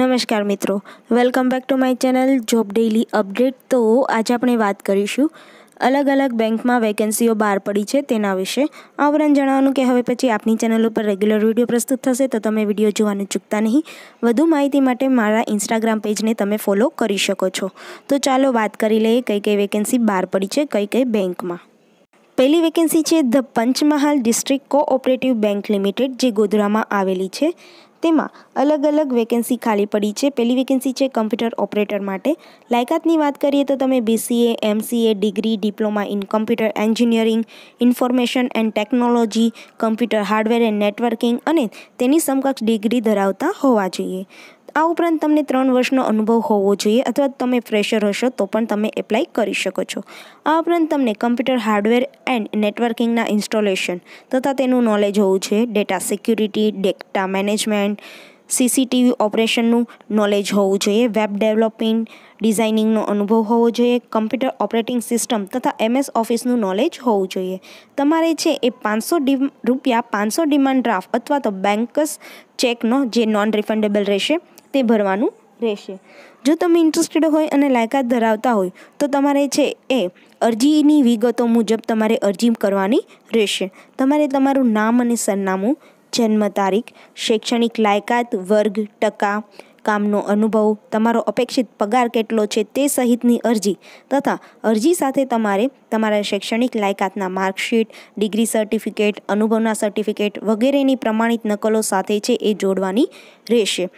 નમસ્કાર મિત્રો welcome back to my channel job daily update તો આજે આપણે વાત કરીશું અલગ અલગ બેંકમાં વેકેન્સીઓ બહાર પડી છે તેના વિશે આ ઉપરાંત જણાવવાનું કે હવે પછી આપની ચેનલ ઉપર રેગ્યુલર વિડીયો પ્રસ્તુત થશે તો તમે વિડીયો જોવાનું ચૂકતા નહીં વધુ માહિતી માટે મારા ઇન્સ્ટાગ્રામ પેજને તમે ફોલો કરી શકો છો તો ચાલો વાત કરી લઈએ કઈ કઈ વેકેન્સી બહાર પડી છે કઈ કઈ બેંકમાં પહેલી વેકેન્સી છે the Panchmahal district cooperative bank limited જે ગોધરામાં આવેલી છે તેમાં અલગ અલગ વેકેન્સી ખાલી પડી છે પહેલી વેકેન્સી છે કમ્પ્યુટર ઓપરેટર માટે લાયકાતની વાત કરીએ તો તમે BCA MCA degree diploma in computer engineering information and technology computer hardware and networking અને તેની સમકક્ષ ડિગ્રી ધરાવતા હોવા જોઈએ આ ઉપરાંત તમને ત્રણ વર્ષનો અનુભવ હોવો જોઈએ અથવા તમે ફ્રેશર હશો તો પણ તમે એપ્લાય કરી શકો છો આ ઉપરાંત તમને કમ્પ્યુટર હાર્ડવેર એન્ડ નેટવર્કિંગના ઇન્સ્ટોલેશન તથા તેનું નોલેજ હોવું જોઈએ data security data management CCTV ઓપરેશનનું નોલેજ હોવું જોઈએ વેબ ડેવલપિંગ ડિઝાઇનિંગનો અનુભવ હોવો જોઈએ કમ્પ્યુટર ઓપરેટિંગ સિસ્ટમ તથા એમએસ ઓફિસનું નોલેજ હોવું જોઈએ તમારે છે એ પાંચસો રૂપિયા પાંચસો ડિમાન્ડ ડ્રાફ્ટ અથવા તો બેંકસ ચેકનો જે નોન રિફંડેબલ રહેશે તે ભરવાનું રહેશે જો તમે ઇન્ટરેસ્ટેડ હોય અને લાયકાત ધરાવતા હોય તો તમારે છે એ અરજીની વિગતો મુજબ તમારે અરજી કરવાની રહેશે તમારે તમારું નામ અને સરનામું જન્મ તારીખ શૈક્ષણિક લાયકાત વર્ગ ટકા કામનો અનુભવ તમારો અપેક્ષિત પગાર કેટલો છે તે સહિતની અરજી તથા અરજી સાથે તમારે તમારા શૈક્ષણિક લાયકાતના માર્કશીટ ડિગ્રી સર્ટિફિકેટ અનુભવના સર્ટિફિકેટ વગેરેની પ્રમાણિત નકલો સાથે છે એ જોડવાની રહેશે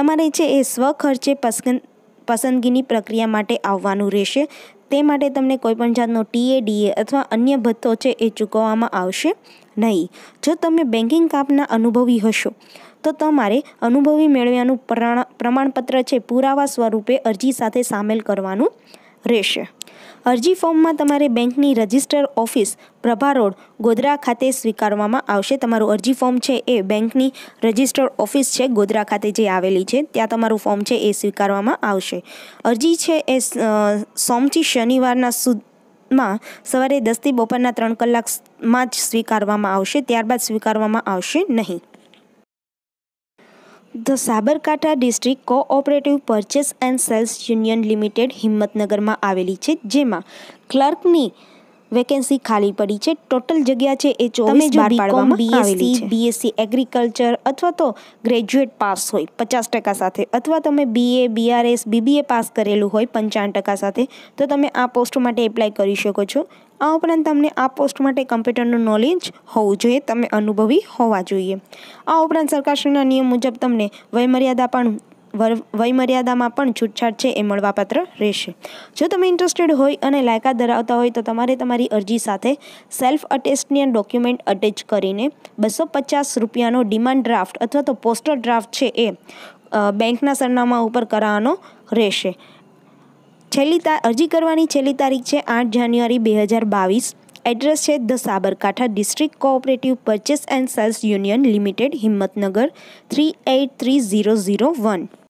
તમારે છે એ સ્વખર્ચે પસંદ પસંદગીની પ્રક્રિયા માટે આવવાનું રહેશે તે માટે તમને કોઈપણ જાતનો ટીએ ડીએ અથવા અન્ય ભથ્થો છે એ ચૂકવવામાં આવશે નહીં જો તમે બેન્કિંગ કાપના અનુભવી હશો તો તમારે અનુભવી મેળવ્યાનું પ્રમાણપત્ર છે પુરાવા સ્વરૂપે અરજી સાથે સામેલ કરવાનું રહેશે અરજી ફોર્મમાં તમારે બેંકની register office Prabha road Godhra ખાતે સ્વીકારવામાં આવશે તમારું અરજી ફોર્મ છે એ બેંકની રજિસ્ટર ઓફિસ છે ગોધરા ખાતે જે આવેલી છે ત્યાં તમારું ફોર્મ છે એ સ્વીકારવામાં આવશે અરજી છે એ સોમથી શનિવારના સુધી માં સવારે દસથી બપોરના ત્રણ કલાકમાં જ સ્વીકારવામાં આવશે ત્યારબાદ સ્વીકારવામાં આવશે નહીં the Sabarkantha district cooperative purchase and sales union limited હિંમતનગરમાં આવેલી છે જેમાં ક્લર્કની વેકેન્સી ખાલી પડી છે ટોટલ જગ્યા છે એ ચોવીસ બાર પાડવામાં બીએસસી બીએસસી એગ્રીકલ્ચર અથવા તો ગ્રેજ્યુએટ પાસ હોય પચાસ ટકા સાથે અથવા તમે બીએ બીઆરએસ બીબીએ પાસ કરેલું હોય પંચાવન ટકા સાથે તો તમે આ પોસ્ટ માટે એપ્લાય કરી શકો છો આ ઉપરાંત તમને આ પોસ્ટ માટે કમ્પ્યુટરનું નોલેજ હોવું જોઈએ તમે અનુભવી હોવા જોઈએ આ ઉપરાંત સરકારશ્રીના નિયમ મુજબ તમને વયમર્યાદા પણ વયમર્યાદામાં પણ છૂટછાટ છે એ મળવાપાત્ર રહેશે જો તમે ઇન્ટરેસ્ટેડ હોય અને લાયકાત ધરાવતા હોય તો તમારે તમારી અરજી સાથે સેલ્ફ અટેસ્ટની ડોક્યુમેન્ટ અટેચ કરીને બસો પચાસ રૂપિયાનો ડિમાન્ડ ડ્રાફ્ટ અથવા તો પોસ્ટર ડ્રાફ્ટ છે એ બેંકના સરનામા ઉપર કરાવવાનો રહેશે છેલ્લી અરજી કરવાની છેલ્લી તારીખ છે આઠ જાન્યુઆરી બે હજાર બાવીસ એડ્રેસ છે the Sabarkantha district cooperative purchase and sales union limited Himmatnagar three eight three zero zero one